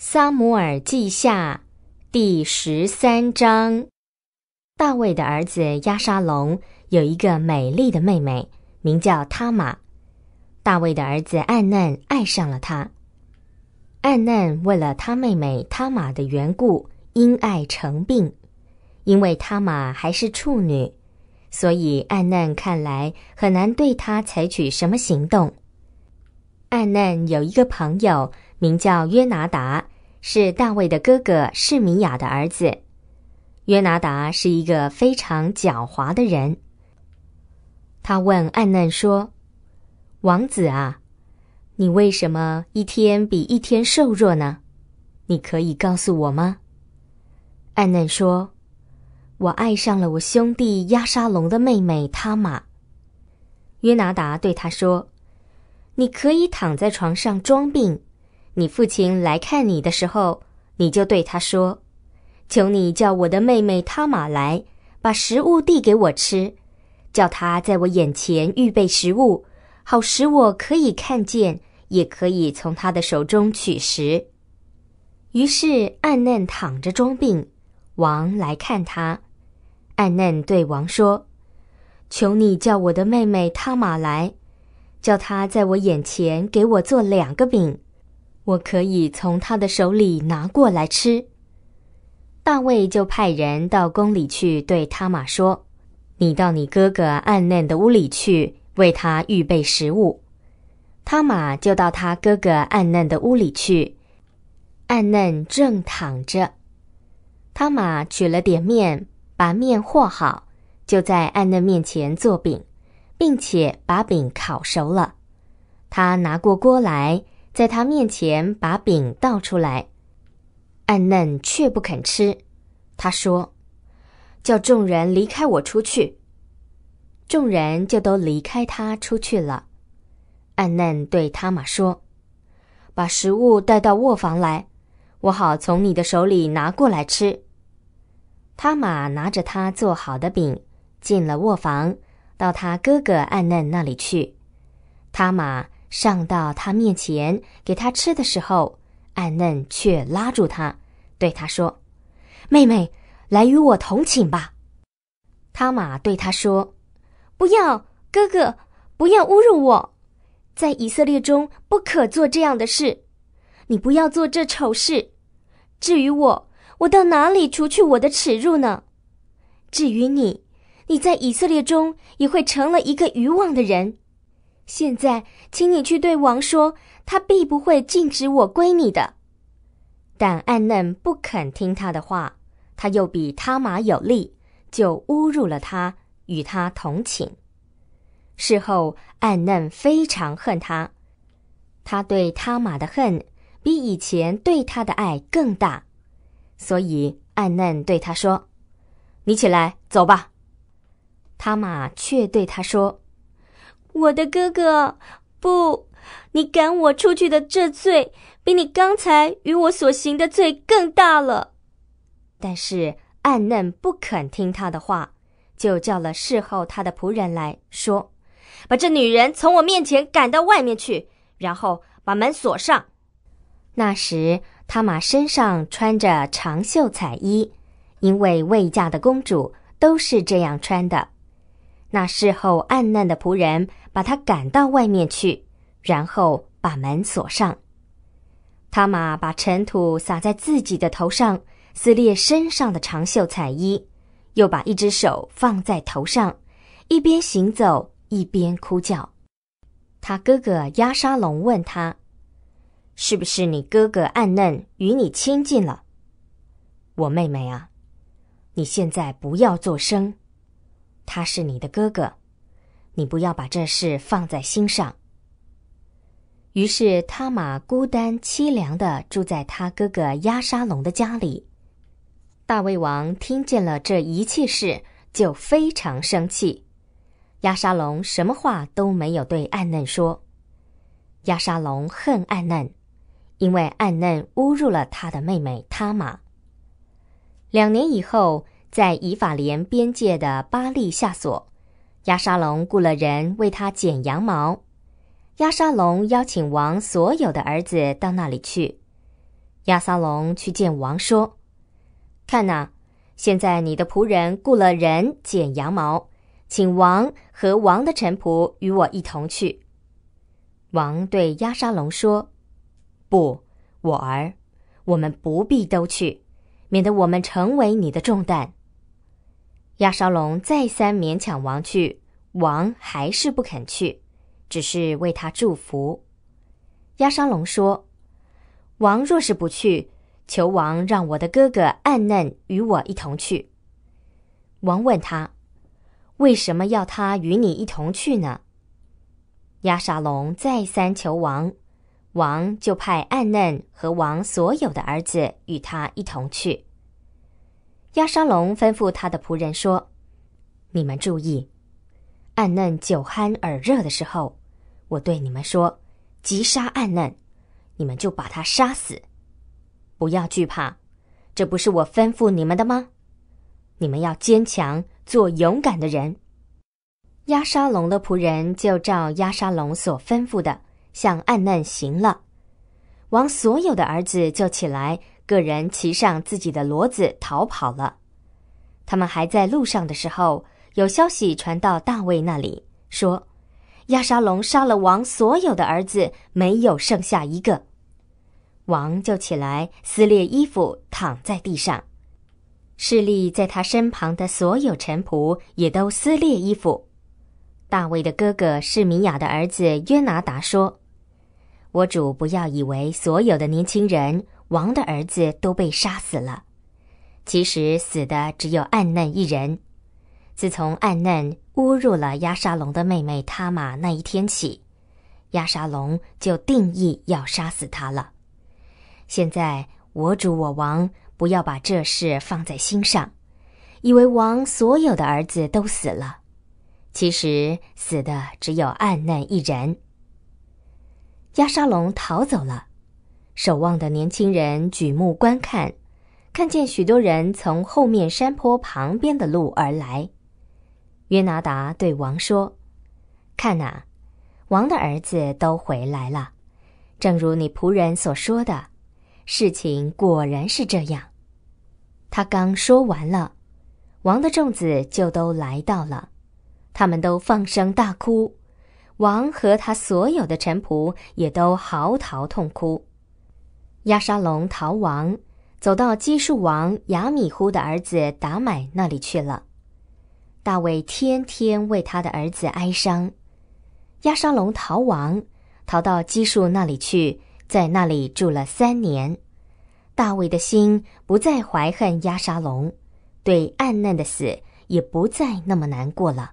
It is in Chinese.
撒姆尔记下第十三章，大卫的儿子亚沙龙有一个美丽的妹妹，名叫塔玛。大卫的儿子暗嫩爱上了她，暗嫩为了他妹妹塔玛的缘故，因爱成病。因为塔玛还是处女，所以暗嫩看来很难对她采取什么行动。暗嫩有一个朋友。名叫约拿达，是大卫的哥哥示米雅的儿子。约拿达是一个非常狡猾的人。他问暗嫩说：“王子啊，你为什么一天比一天瘦弱呢？你可以告诉我吗？”暗嫩说：“我爱上了我兄弟亚沙龙的妹妹他玛。”约拿达对他说：“你可以躺在床上装病。”你父亲来看你的时候，你就对他说：“求你叫我的妹妹他玛来把食物递给我吃，叫他在我眼前预备食物，好使我可以看见，也可以从他的手中取食。”于是暗嫩躺着装病，王来看他，暗嫩对王说：“求你叫我的妹妹他玛来，叫他在我眼前给我做两个饼。”我可以从他的手里拿过来吃。大卫就派人到宫里去对他马说：“你到你哥哥暗嫩的屋里去，为他预备食物。”他马就到他哥哥暗嫩的屋里去，暗嫩正躺着。他马取了点面，把面和好，就在暗嫩面前做饼，并且把饼烤熟了。他拿过锅来。在他面前把饼倒出来，暗嫩却不肯吃。他说：“叫众人离开我出去。”众人就都离开他出去了。暗嫩对塔玛说：“把食物带到卧房来，我好从你的手里拿过来吃。”塔玛拿着他做好的饼进了卧房，到他哥哥暗嫩那里去。塔玛。上到他面前给他吃的时候，暗嫩却拉住他，对他说：“妹妹，来与我同寝吧。”他玛对他说：“不要，哥哥，不要侮辱我，在以色列中不可做这样的事。你不要做这丑事。至于我，我到哪里除去我的耻辱呢？至于你，你在以色列中也会成了一个愚妄的人。”现在，请你去对王说，他必不会禁止我归你的。但暗嫩不肯听他的话，他又比他玛有力，就侮辱了他，与他同寝。事后，暗嫩非常恨他，他对他玛的恨比以前对他的爱更大，所以暗嫩对他说：“你起来走吧。”他马却对他说。我的哥哥，不，你赶我出去的这罪，比你刚才与我所行的罪更大了。但是暗嫩不肯听他的话，就叫了侍候他的仆人来说：“把这女人从我面前赶到外面去，然后把门锁上。”那时，他马身上穿着长袖彩衣，因为未嫁的公主都是这样穿的。那事后暗嫩的仆人把他赶到外面去，然后把门锁上。他玛把尘土撒在自己的头上，撕裂身上的长袖彩衣，又把一只手放在头上，一边行走一边哭叫。他哥哥押沙龙问他：“是不是你哥哥暗嫩与你亲近了？”“我妹妹啊，你现在不要作声。”他是你的哥哥，你不要把这事放在心上。于是，他玛孤单凄凉的住在他哥哥压沙龙的家里。大卫王听见了这一切事，就非常生气。压沙龙什么话都没有对暗嫩说。压沙龙恨暗嫩，因为暗嫩侮辱了他的妹妹塔玛。两年以后。在以法莲边界的巴利下所，亚沙龙雇了人为他剪羊毛。亚沙龙邀请王所有的儿子到那里去。亚沙龙去见王说：“看呐，现在你的仆人雇了人剪羊毛，请王和王的臣仆与我一同去。”王对亚沙龙说：“不，我儿，我们不必都去，免得我们成为你的重担。”亚沙龙再三勉强王去，王还是不肯去，只是为他祝福。亚沙龙说：“王若是不去，求王让我的哥哥暗嫩与我一同去。”王问他：“为什么要他与你一同去呢？”亚沙龙再三求王，王就派暗嫩和王所有的儿子与他一同去。亚沙龙吩咐他的仆人说：“你们注意，暗嫩酒酣耳热的时候，我对你们说，急杀暗嫩，你们就把他杀死，不要惧怕，这不是我吩咐你们的吗？你们要坚强，做勇敢的人。”亚沙龙的仆人就照亚沙龙所吩咐的，向暗嫩行了。王所有的儿子就起来。个人骑上自己的骡子逃跑了。他们还在路上的时候，有消息传到大卫那里，说亚沙龙杀了王所有的儿子，没有剩下一个。王就起来撕裂衣服，躺在地上。势力在他身旁的所有臣仆也都撕裂衣服。大卫的哥哥是米雅的儿子约拿达说：“我主，不要以为所有的年轻人。”王的儿子都被杀死了，其实死的只有暗嫩一人。自从暗嫩侮辱了押沙龙的妹妹他玛那一天起，押沙龙就定义要杀死他了。现在我主我王，不要把这事放在心上，以为王所有的儿子都死了，其实死的只有暗嫩一人。押沙龙逃走了。守望的年轻人举目观看，看见许多人从后面山坡旁边的路而来。约拿达对王说：“看呐，王的儿子都回来了，正如你仆人所说的，事情果然是这样。”他刚说完了，王的众子就都来到了，他们都放声大哭，王和他所有的臣仆也都嚎啕痛哭。押沙龙逃亡，走到基述王亚米忽的儿子达买那里去了。大卫天天为他的儿子哀伤。押沙龙逃亡，逃到基述那里去，在那里住了三年。大卫的心不再怀恨押沙龙，对暗嫩的死也不再那么难过了。